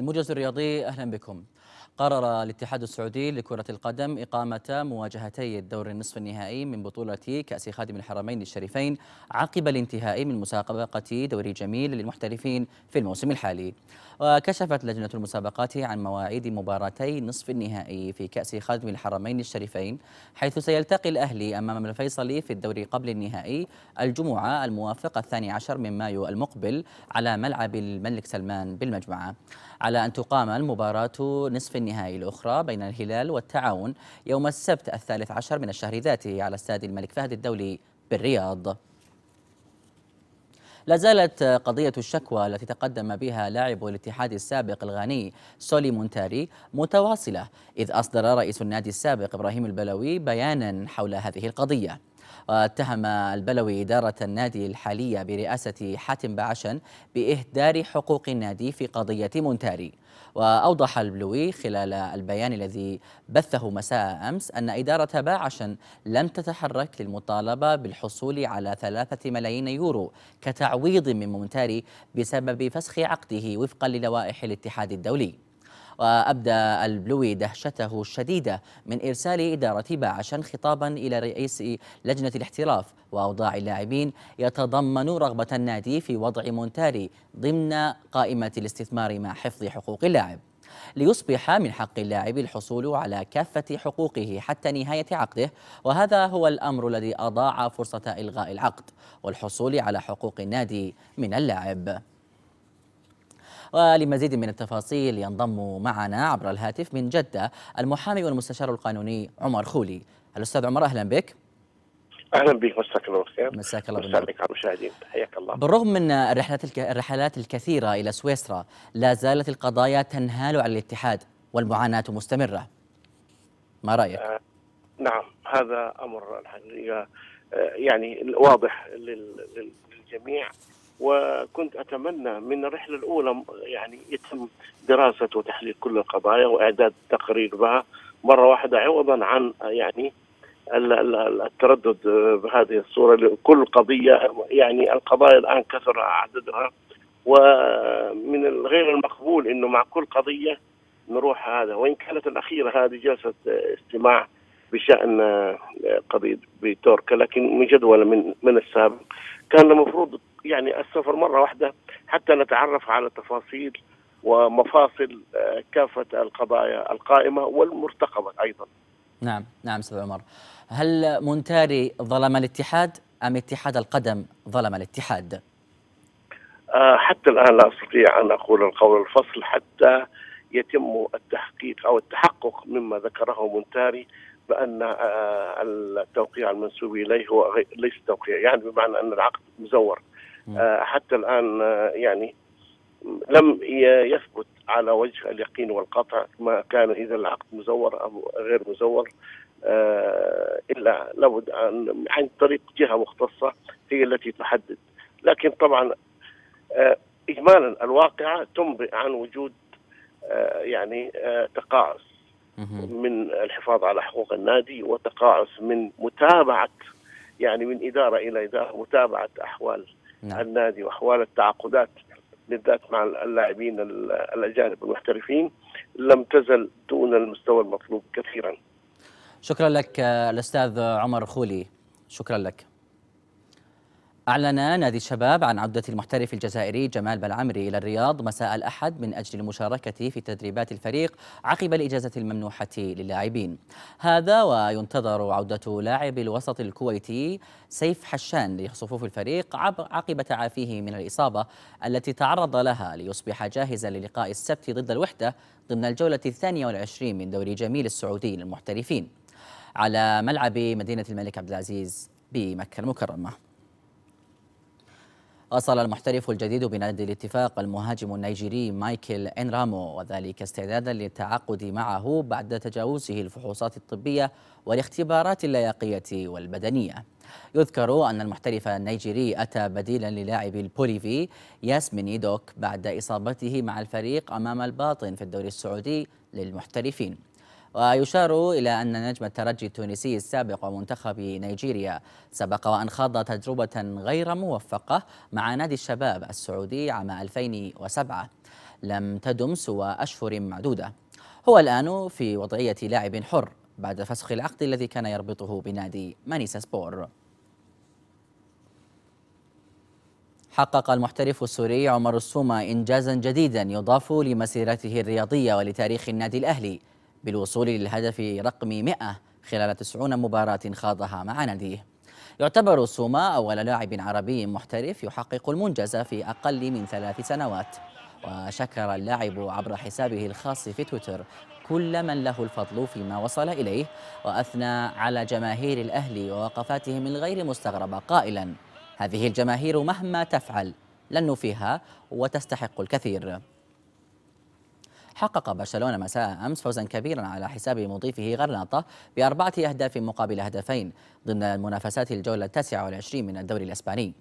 الموجز الرياضي أهلا بكم قرر الاتحاد السعودي لكرة القدم إقامة مواجهتي الدور النصف النهائي من بطولة كأس خادم الحرمين الشريفين عقب الانتهاء من مسابقة دوري جميل للمحترفين في الموسم الحالي وكشفت لجنة المسابقات عن مواعيد مباراتي نصف النهائي في كأس خادم الحرمين الشريفين حيث سيلتقي الأهلي أمام الفيصلي في الدوري قبل النهائي الجمعة الموافق الثاني عشر من مايو المقبل على ملعب الملك سلمان بالمجمعة على أن تقام المباراة نصف النهائي الأخرى بين الهلال والتعاون يوم السبت الثالث عشر من الشهر ذاته على استاد الملك فهد الدولي بالرياض لا زالت قضية الشكوى التي تقدم بها لاعب الاتحاد السابق الغاني سولي مونتاري متواصلة إذ أصدر رئيس النادي السابق إبراهيم البلوي بيانا حول هذه القضية واتهم البلوي إدارة النادي الحالية برئاسة حاتم بعشن بإهدار حقوق النادي في قضية مونتاري وأوضح البلوي خلال البيان الذي بثه مساء أمس أن إدارة باعشن لم تتحرك للمطالبة بالحصول على ثلاثة ملايين يورو كتعويض من مونتاري بسبب فسخ عقده وفقا للوائح الاتحاد الدولي وأبدى البلوي دهشته الشديدة من إرسال إدارة باعشا خطابا إلى رئيس لجنة الاحتراف وأوضاع اللاعبين يتضمن رغبة النادي في وضع مونتاري ضمن قائمة الاستثمار مع حفظ حقوق اللاعب ليصبح من حق اللاعب الحصول على كافة حقوقه حتى نهاية عقده وهذا هو الأمر الذي أضاع فرصة إلغاء العقد والحصول على حقوق النادي من اللاعب ولمزيد من التفاصيل ينضم معنا عبر الهاتف من جدة المحامي والمستشار القانوني عمر خولي الأستاذ عمر أهلا بك اهلا بك مساك الله بالخير مساك الله بالنور مساك على المشاهدين حياك الله بالرغم من الرحلات الك... الرحلات الكثيره الى سويسرا لا زالت القضايا تنهال على الاتحاد والمعاناه مستمره ما رايك؟ آه نعم هذا امر الحقيقه آه يعني واضح لل... للجميع وكنت اتمنى من الرحله الاولى يعني يتم دراسه وتحليل كل القضايا واعداد تقرير بها مره واحده عوضا عن يعني التردد بهذه الصوره لكل قضيه يعني القضايا الان كثر عددها ومن الغير المقبول انه مع كل قضيه نروح هذا وان كانت الاخيره هذه جلسه استماع بشان قضيه بتوركا لكن جدول من من السابق كان المفروض يعني السفر مرة واحدة حتى نتعرف على تفاصيل ومفاصل آه، كافة القضايا القائمة والمرتقبة أيضا نعم نعم سيد عمر هل مونتاري ظلم الاتحاد أم اتحاد القدم ظلم الاتحاد؟ آه، حتى الآن لا أستطيع أن أقول القول الفصل حتى يتم التحقيق أو التحقق مما ذكره مونتاري بأن آه، التوقيع المنسوب إليه هو ليس توقيع يعني بمعنى أن العقد مزور آه، حتى الآن آه، يعني لم يثبت على وجه اليقين والقطع ما كان إذا العقد مزور أو غير مزور آه، إلا لابد أن عن طريق جهة مختصة هي التي تحدد لكن طبعا إجمالا الواقعة تنبئ عن وجود يعني تقاعس من الحفاظ على حقوق النادي وتقاعس من متابعة يعني من إدارة إلى إدارة متابعة أحوال نعم. النادي واحوال التعاقدات بالذات مع اللاعبين الاجانب المحترفين لم تزل دون المستوى المطلوب كثيرا. شكرا لك آه، الاستاذ عمر خولي شكرا لك. أعلن نادي الشباب عن عودة المحترف الجزائري جمال بلعمري إلى الرياض مساء الأحد من أجل المشاركة في تدريبات الفريق عقب الإجازة الممنوحة للاعبين هذا وينتظر عودة لاعب الوسط الكويتي سيف حشان لصفوف الفريق عقب تعافيه من الإصابة التي تعرض لها ليصبح جاهزا للقاء السبت ضد الوحدة ضمن الجولة الثانية والعشرين من دوري جميل السعودي للمحترفين على ملعب مدينة الملك عبد العزيز بمكة المكرمة وصل المحترف الجديد بنادي الاتفاق المهاجم النيجيري مايكل إنرامو وذلك استعدادا للتعاقد معه بعد تجاوزه الفحوصات الطبية والاختبارات اللياقية والبدنية يذكر أن المحترف النيجيري أتى بديلا للاعب البوليفي ياسمين إيدوك بعد إصابته مع الفريق أمام الباطن في الدوري السعودي للمحترفين ويشار إلى أن نجم الترجي التونسي السابق ومنتخب نيجيريا سبق وأن خاض تجربة غير موفقة مع نادي الشباب السعودي عام 2007 لم تدم سوى أشهر معدودة هو الآن في وضعية لاعب حر بعد فسخ العقد الذي كان يربطه بنادي مانيسا سبور حقق المحترف السوري عمر السومة إنجازا جديدا يضاف لمسيرته الرياضية ولتاريخ النادي الأهلي بالوصول للهدف رقم 100 خلال 90 مباراة خاضها مع ناديه يعتبر سوما أول لاعب عربي محترف يحقق المنجز في أقل من ثلاث سنوات وشكر اللاعب عبر حسابه الخاص في تويتر كل من له الفضل فيما وصل إليه وأثنى على جماهير الأهلي ووقفاتهم الغير مستغربة قائلا هذه الجماهير مهما تفعل لن نفيها وتستحق الكثير حقق برشلونة مساء أمس فوزا كبيرا على حساب مضيفه غرناطة بأربعة أهداف مقابل هدفين ضمن منافسات الجولة التاسعة والعشرين من الدوري الإسباني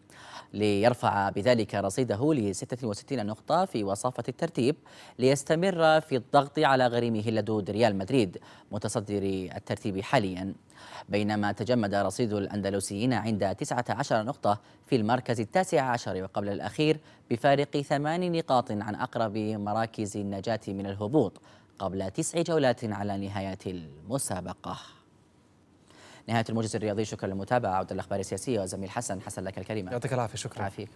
ليرفع بذلك رصيده ل 66 نقطة في وصافة الترتيب ليستمر في الضغط على غريمه اللدود ريال مدريد متصدر الترتيب حاليا بينما تجمد رصيد الأندلسيين عند 19 نقطة في المركز التاسع عشر وقبل الأخير بفارق ثمان نقاط عن أقرب مراكز النجاة من الهبوط قبل تسع جولات على نهاية المسابقة نهاية الموجز الرياضي شكرا للمتابعة عودة الأخبار السياسية وزميل حسن حسن لك الكلمة يعطيك العافية شكرا عافيك.